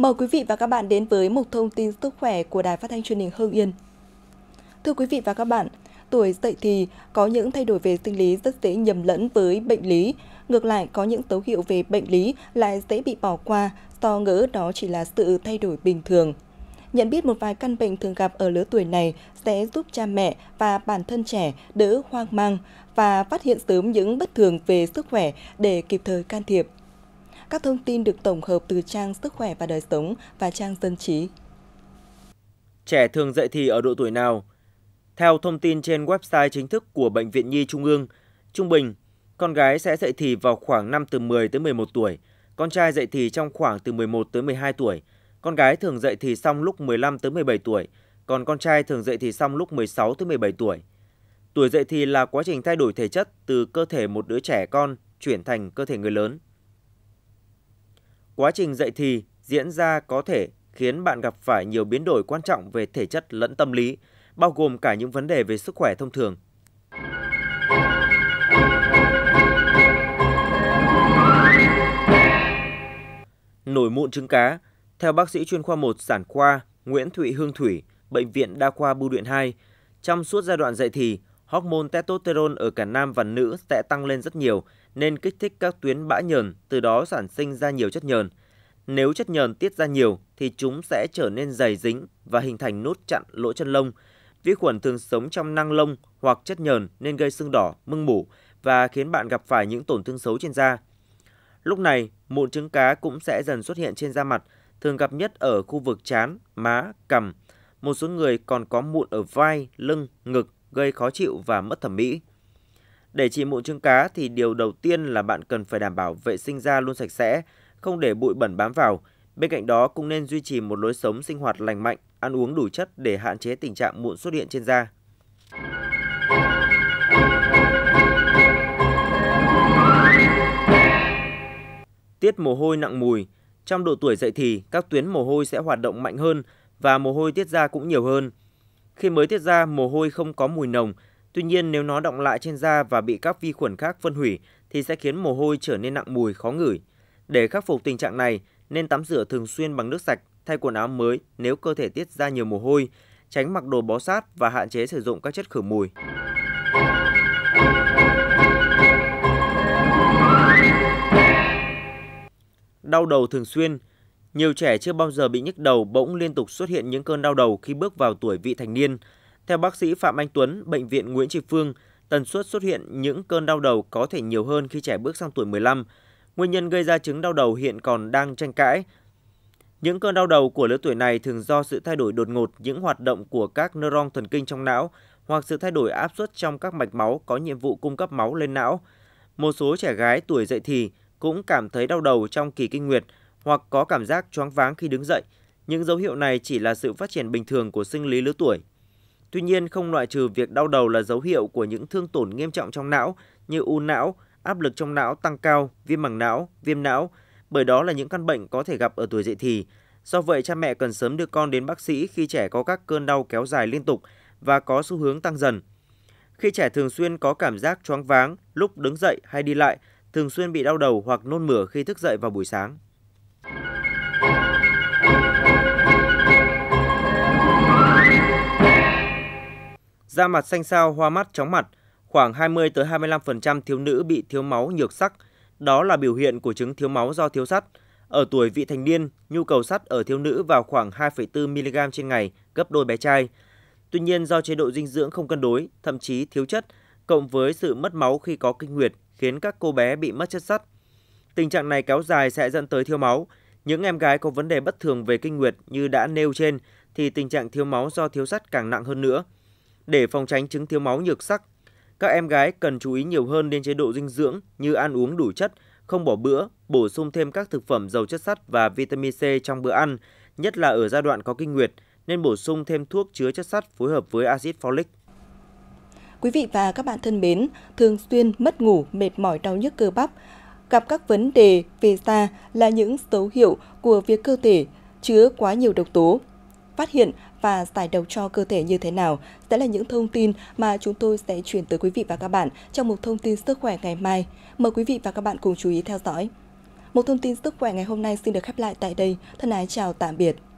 Mời quý vị và các bạn đến với một thông tin sức khỏe của Đài Phát thanh Truyền hình Hưng Yên. Thưa quý vị và các bạn, tuổi dậy thì có những thay đổi về sinh lý rất dễ nhầm lẫn với bệnh lý. Ngược lại, có những dấu hiệu về bệnh lý lại dễ bị bỏ qua, to ngỡ đó chỉ là sự thay đổi bình thường. Nhận biết một vài căn bệnh thường gặp ở lứa tuổi này sẽ giúp cha mẹ và bản thân trẻ đỡ hoang mang và phát hiện sớm những bất thường về sức khỏe để kịp thời can thiệp. Các thông tin được tổng hợp từ trang Sức khỏe và đời sống và trang Dân trí. Trẻ thường dậy thì ở độ tuổi nào? Theo thông tin trên website chính thức của Bệnh viện Nhi Trung ương, trung bình, con gái sẽ dậy thì vào khoảng năm từ 10 tới 11 tuổi, con trai dậy thì trong khoảng từ 11 tới 12 tuổi. Con gái thường dậy thì xong lúc 15 tới 17 tuổi, còn con trai thường dậy thì xong lúc 16 tới 17 tuổi. Tuổi dậy thì là quá trình thay đổi thể chất từ cơ thể một đứa trẻ con chuyển thành cơ thể người lớn. Quá trình dạy thì diễn ra có thể khiến bạn gặp phải nhiều biến đổi quan trọng về thể chất lẫn tâm lý, bao gồm cả những vấn đề về sức khỏe thông thường. Nổi mụn trứng cá, theo bác sĩ chuyên khoa 1 sản khoa Nguyễn Thụy Hương Thủy, Bệnh viện Đa khoa Bưu điện 2, trong suốt giai đoạn dạy thì, hormone testosterone ở cả nam và nữ sẽ tăng lên rất nhiều nên kích thích các tuyến bã nhờn, từ đó sản sinh ra nhiều chất nhờn. Nếu chất nhờn tiết ra nhiều thì chúng sẽ trở nên dày dính và hình thành nốt chặn lỗ chân lông. Vi khuẩn thường sống trong năng lông hoặc chất nhờn nên gây sưng đỏ, mưng mủ và khiến bạn gặp phải những tổn thương xấu trên da. Lúc này, mụn trứng cá cũng sẽ dần xuất hiện trên da mặt, thường gặp nhất ở khu vực trán, má, cằm. Một số người còn có mụn ở vai, lưng, ngực gây khó chịu và mất thẩm mỹ. Để trị mụn trứng cá thì điều đầu tiên là bạn cần phải đảm bảo vệ sinh da luôn sạch sẽ, không để bụi bẩn bám vào. Bên cạnh đó cũng nên duy trì một lối sống sinh hoạt lành mạnh, ăn uống đủ chất để hạn chế tình trạng mụn xuất hiện trên da. Tiết mồ hôi nặng mùi Trong độ tuổi dậy thì, các tuyến mồ hôi sẽ hoạt động mạnh hơn và mồ hôi tiết ra cũng nhiều hơn – khi mới tiết ra, mồ hôi không có mùi nồng. Tuy nhiên, nếu nó động lại trên da và bị các vi khuẩn khác phân hủy, thì sẽ khiến mồ hôi trở nên nặng mùi khó ngửi. Để khắc phục tình trạng này, nên tắm rửa thường xuyên bằng nước sạch, thay quần áo mới nếu cơ thể tiết ra nhiều mồ hôi, tránh mặc đồ bó sát và hạn chế sử dụng các chất khử mùi. Đau đầu thường xuyên – nhiều trẻ chưa bao giờ bị nhức đầu bỗng liên tục xuất hiện những cơn đau đầu khi bước vào tuổi vị thành niên. Theo bác sĩ Phạm Anh Tuấn, bệnh viện Nguyễn Tri Phương, tần suất xuất hiện những cơn đau đầu có thể nhiều hơn khi trẻ bước sang tuổi 15. Nguyên nhân gây ra chứng đau đầu hiện còn đang tranh cãi. Những cơn đau đầu của lứa tuổi này thường do sự thay đổi đột ngột những hoạt động của các neuron thần kinh trong não hoặc sự thay đổi áp suất trong các mạch máu có nhiệm vụ cung cấp máu lên não. Một số trẻ gái tuổi dậy thì cũng cảm thấy đau đầu trong kỳ kinh nguyệt – hoặc có cảm giác choáng váng khi đứng dậy. Những dấu hiệu này chỉ là sự phát triển bình thường của sinh lý lứa tuổi. Tuy nhiên, không loại trừ việc đau đầu là dấu hiệu của những thương tổn nghiêm trọng trong não như u não, áp lực trong não tăng cao, viêm màng não, viêm não, bởi đó là những căn bệnh có thể gặp ở tuổi dậy thì. Do vậy, cha mẹ cần sớm đưa con đến bác sĩ khi trẻ có các cơn đau kéo dài liên tục và có xu hướng tăng dần. Khi trẻ thường xuyên có cảm giác choáng váng lúc đứng dậy hay đi lại, thường xuyên bị đau đầu hoặc nôn mửa khi thức dậy vào buổi sáng. da mặt xanh xao, hoa mắt, chóng mặt. Khoảng 20 tới 25% thiếu nữ bị thiếu máu nhược sắc, đó là biểu hiện của chứng thiếu máu do thiếu sắt. Ở tuổi vị thành niên, nhu cầu sắt ở thiếu nữ vào khoảng 2,4 mg trên ngày, gấp đôi bé trai. Tuy nhiên do chế độ dinh dưỡng không cân đối, thậm chí thiếu chất, cộng với sự mất máu khi có kinh nguyệt khiến các cô bé bị mất chất sắt. Tình trạng này kéo dài sẽ dẫn tới thiếu máu. Những em gái có vấn đề bất thường về kinh nguyệt như đã nêu trên thì tình trạng thiếu máu do thiếu sắt càng nặng hơn nữa. Để phòng tránh chứng thiếu máu nhược sắc, các em gái cần chú ý nhiều hơn đến chế độ dinh dưỡng như ăn uống đủ chất, không bỏ bữa, bổ sung thêm các thực phẩm giàu chất sắt và vitamin C trong bữa ăn, nhất là ở giai đoạn có kinh nguyệt, nên bổ sung thêm thuốc chứa chất sắt phối hợp với axit folic. Quý vị và các bạn thân mến, thường xuyên mất ngủ, mệt mỏi đau nhức cơ bắp, gặp các vấn đề về da là những dấu hiệu của việc cơ thể chứa quá nhiều độc tố. Phát hiện và giải độc cho cơ thể như thế nào sẽ là những thông tin mà chúng tôi sẽ chuyển tới quý vị và các bạn trong một thông tin sức khỏe ngày mai. Mời quý vị và các bạn cùng chú ý theo dõi. Một thông tin sức khỏe ngày hôm nay xin được khép lại tại đây. Thân ái chào tạm biệt.